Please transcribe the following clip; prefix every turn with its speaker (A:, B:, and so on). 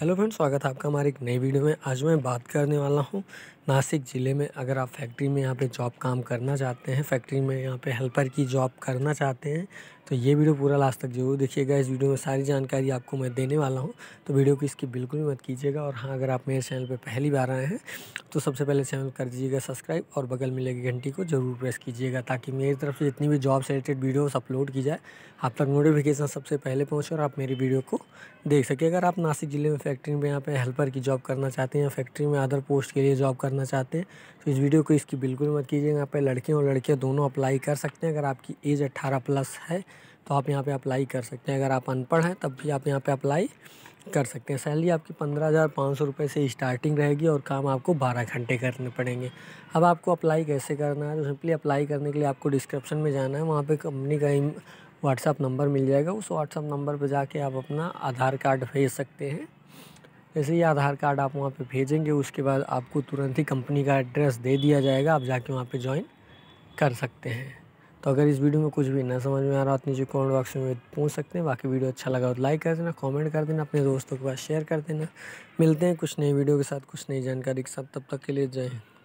A: hello friend स्वागत है आपका हमारे एक नई वीडियो में आज मैं बात करने वाला हूँ नासिक ज़िले में अगर आप फैक्ट्री में यहाँ पे जॉब काम करना चाहते हैं फैक्ट्री में यहाँ पे हेल्पर की जॉब करना चाहते हैं तो ये वीडियो पूरा लास्ट तक जरूर देखिएगा इस वीडियो में सारी जानकारी आपको मैं देने वाला हूँ तो वीडियो को इसकी बिल्कुल भी मत कीजिएगा और हाँ अगर आप मेरे चैनल पर पहली बार आए हैं तो सबसे पहले चैनल कर दीजिएगा सब्सक्राइब और बगल में लगी घंटी को जरूर प्रेस कीजिएगा ताकि मेरी तरफ से जितनी भी जॉब रिलेटेड वीडियोस अपलोड की जाए आप तक नोटिफिकेशन सबसे पहले पहुँचे और आप मेरी वीडियो को देख सकें अगर आप नासिक ज़िले में फैक्ट्री में यहाँ पर हेल्पर की जॉब करना चाहते हैं या फैक्ट्री में अदर पोस्ट के लिए जॉब करना चाहते हैं तो इस वीडियो को इसकी बिल्कुल मत कीजिएगा यहाँ पर लड़कियाँ और लड़कियाँ दोनों अप्लाई कर सकते हैं अगर आपकी एज अट्ठारह प्लस है तो आप यहाँ पे अप्लाई कर सकते हैं अगर आप अनपढ़ हैं तब भी आप यहाँ पे अप्लाई कर सकते हैं सैलरी आपकी पंद्रह हज़ार पाँच सौ रुपये से स्टार्टिंग रहेगी और काम आपको बारह घंटे करने पड़ेंगे अब आपको अप्लाई कैसे करना है तो सिंपली अप्लाई करने के लिए आपको डिस्क्रिप्शन में जाना है वहाँ पर कंपनी का व्हाट्सअप नंबर मिल जाएगा उस व्हाट्सअप नंबर पर जाके आप अपना आधार कार्ड भेज सकते हैं जैसे ही आधार कार्ड आप वहाँ पे भेजेंगे उसके बाद आपको तुरंत ही कंपनी का एड्रेस दे दिया जाएगा आप जाके वहाँ पे ज्वाइन कर सकते हैं तो अगर इस वीडियो में कुछ भी ना समझ में आ रहा है तो नीचे कमेंट बॉक्स में पूछ सकते हैं बाकी वीडियो अच्छा लगा तो लाइक कर देना कमेंट कर देना अपने दोस्तों के पास शेयर कर देना मिलते हैं कुछ नई वीडियो के साथ कुछ नई जानकारी के साथ तब तक के लिए जय हिंद